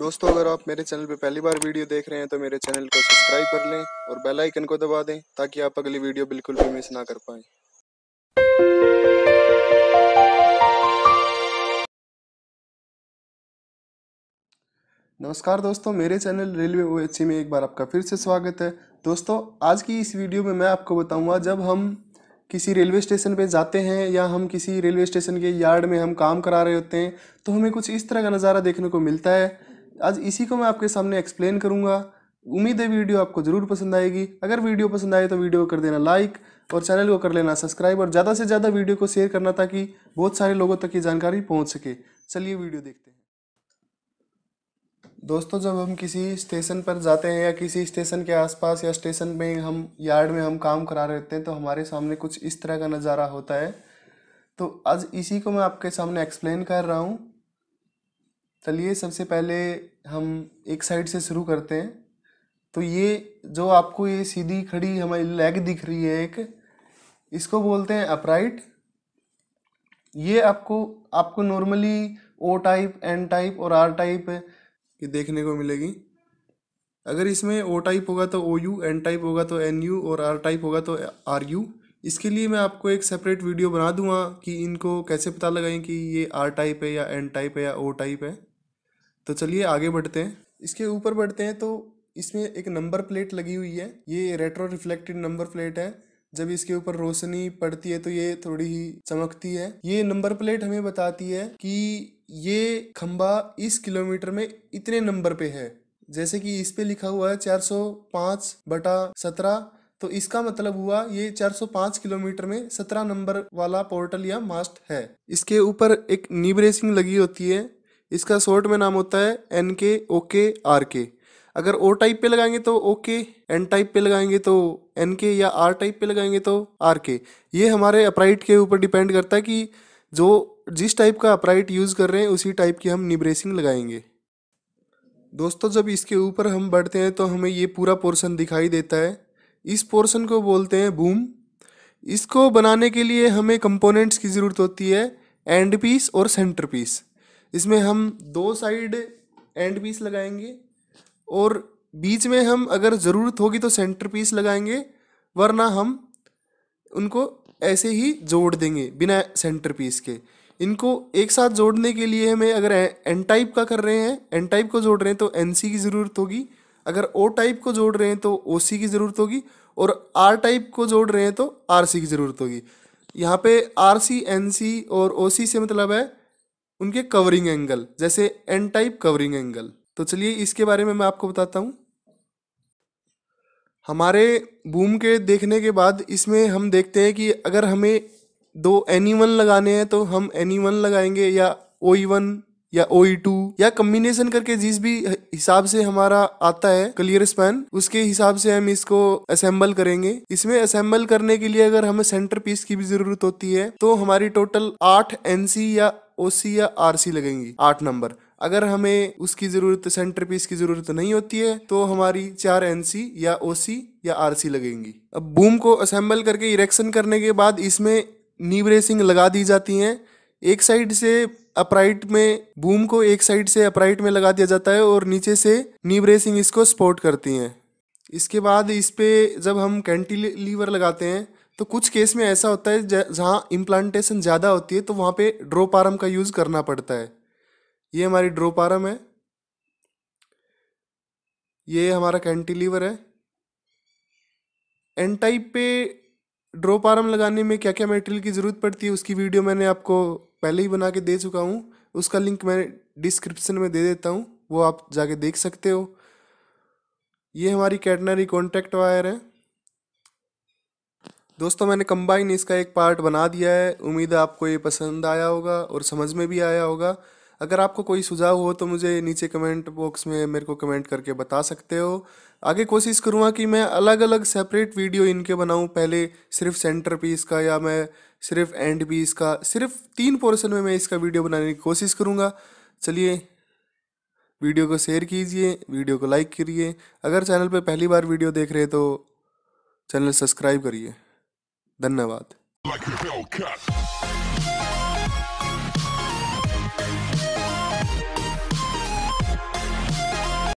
दोस्तों अगर आप मेरे चैनल पर पहली बार वीडियो देख रहे हैं तो मेरे चैनल को सब्सक्राइब कर लें और बेल आइकन को दबा दें ताकि आप अगली वीडियो बिल्कुल भी मिस ना कर पाए नमस्कार दोस्तों मेरे चैनल रेलवे ओ में एक बार आपका फिर से स्वागत है दोस्तों आज की इस वीडियो में मैं आपको बताऊंगा जब हम किसी रेलवे स्टेशन पे जाते हैं या हम किसी रेलवे स्टेशन के यार्ड में हम काम करा रहे होते हैं तो हमें कुछ इस तरह का नज़ारा देखने को मिलता है आज इसी को मैं आपके सामने एक्सप्लेन करूँगा उम्मीद है वीडियो आपको ज़रूर पसंद आएगी अगर वीडियो पसंद आए तो वीडियो को कर देना लाइक और चैनल को कर लेना सब्सक्राइब और ज़्यादा से ज़्यादा वीडियो को शेयर करना ताकि बहुत सारे लोगों तक ये जानकारी पहुँच सके चलिए वीडियो देखते हैं दोस्तों जब हम किसी स्टेशन पर जाते हैं या किसी स्टेशन के आसपास या स्टेशन में हम यार्ड में हम काम करा रहे हैं तो हमारे सामने कुछ इस तरह का नज़ारा होता है तो आज इसी को मैं आपके सामने एक्सप्लेन कर रहा हूँ चलिए सबसे पहले हम एक साइड से शुरू करते हैं तो ये जो आपको ये सीधी खड़ी हमारी लेग दिख रही है एक इसको बोलते हैं अपराइट ये आपको आपको normally O type N type और आर टाइप ये देखने को मिलेगी अगर इसमें ओ टाइप होगा तो ओ यू एन टाइप होगा तो एन यू और आर टाइप होगा तो आर यू इसके लिए मैं आपको एक सेपरेट वीडियो बना दूंगा कि इनको कैसे पता लगाएं कि ये आर टाइप है या एन टाइप है या ओ टाइप है तो चलिए आगे बढ़ते हैं इसके ऊपर बढ़ते हैं तो इसमें एक नंबर प्लेट लगी हुई है ये रेट्रो रिफ्लेक्टेड नंबर प्लेट है जब इसके ऊपर रोशनी पड़ती है तो ये थोड़ी ही चमकती है ये नंबर प्लेट हमें बताती है कि ये खम्बा इस किलोमीटर में इतने नंबर पे है जैसे कि इस पे लिखा हुआ है 405 बटा सत्रह तो इसका मतलब हुआ ये 405 किलोमीटर में 17 नंबर वाला पोर्टल या मास्ट है इसके ऊपर एक रेसिंग लगी होती है इसका शॉर्ट में नाम होता है एन के ओ के आर के अगर ओ टाइप पे लगाएंगे तो ओ के एन टाइप पे लगाएंगे तो एन के या आर टाइप पे लगाएंगे तो आर के ये हमारे अपराइट के ऊपर डिपेंड करता है कि जो जिस टाइप का अपराइट यूज़ कर रहे हैं उसी टाइप की हम निब्रेसिंग लगाएंगे दोस्तों जब इसके ऊपर हम बढ़ते हैं तो हमें ये पूरा पोर्शन दिखाई देता है इस पोर्शन को बोलते हैं बूम इसको बनाने के लिए हमें कंपोनेंट्स की ज़रूरत होती है एंड पीस और सेंटर पीस इसमें हम दो साइड एंड पीस लगाएंगे और बीच में हम अगर ज़रूरत होगी तो सेंटर पीस लगाएंगे वरना हम उनको ऐसे ही जोड़ देंगे बिना सेंटर पीस के इनको एक साथ जोड़ने के लिए हमें अगर एन टाइप का कर रहे हैं एन टाइप को जोड़ रहे हैं तो एन सी की ज़रूरत होगी अगर ओ टाइप को जोड़ रहे हैं तो ओ सी की ज़रूरत होगी और आर टाइप को जोड़ रहे हैं तो आर सी की ज़रूरत होगी यहाँ पे आर सी एन सी और ओ सी से मतलब है उनके कवरिंग एंगल जैसे एन टाइप कवरिंग एंगल तो चलिए इसके बारे में मैं आपको बताता हूँ हमारे बूम के देखने के बाद इसमें हम देखते हैं कि अगर हमें दो एनी वन लगाने हैं तो हम एनी वन लगाएंगे या ओ वन या ओ टू e या कम्बिनेशन करके जिस भी हिसाब से हमारा आता है क्लियर स्पैन उसके हिसाब से हम इसको असेंबल करेंगे इसमें असेंबल करने के लिए अगर हमें सेंटर पीस की भी जरूरत होती है तो हमारी टोटल आठ एनसी या ओसी या आरसी लगेंगी आठ नंबर अगर हमें उसकी जरूरत सेंटर पीस की जरूरत नहीं होती है तो हमारी चार एनसी या ओसी या आरसी लगेंगी अब बूम को असेंबल करके इरेक्शन करने के बाद इसमें नी ब्रेसिंग लगा दी जाती हैं एक साइड से अपराइट में बूम को एक साइड से अपराइट में लगा दिया जाता है और नीचे से नी ब्रेसिंग इसको सपोर्ट करती हैं इसके बाद इस पर जब हम कैंटीलीवर लगाते हैं तो कुछ केस में ऐसा होता है जहाँ इम्प्लांटेशन ज़्यादा होती है तो वहाँ पे ड्रोप आर्म का यूज़ करना पड़ता है ये हमारी ड्रोप आर्म है ये हमारा कैंटीलीवर है एन टाइप पे ड्रोप आर्म लगाने में क्या क्या मटेरियल की ज़रूरत पड़ती है उसकी वीडियो मैंने आपको पहले ही बना के दे चुका हूँ उसका लिंक मैं डिस्क्रिप्शन में दे देता हूँ वो आप जाके देख सकते हो ये हमारी कैटनरी कॉन्टैक्ट वायर है दोस्तों मैंने कंबाइन इसका एक पार्ट बना दिया है उम्मीद है आपको ये पसंद आया होगा और समझ में भी आया होगा अगर आपको कोई सुझाव हो तो मुझे नीचे कमेंट बॉक्स में मेरे को कमेंट करके बता सकते हो आगे कोशिश करूँगा कि मैं अलग अलग सेपरेट वीडियो इनके बनाऊँ पहले सिर्फ सेंटर पीस का या मैं सिर्फ एंड पीस का सिर्फ तीन पोर्सन में मैं इसका वीडियो बनाने की कोशिश करूँगा चलिए वीडियो को शेयर कीजिए वीडियो को लाइक करिए अगर चैनल पर पहली बार वीडियो देख रहे तो चैनल सब्सक्राइब करिए धन्यवाद like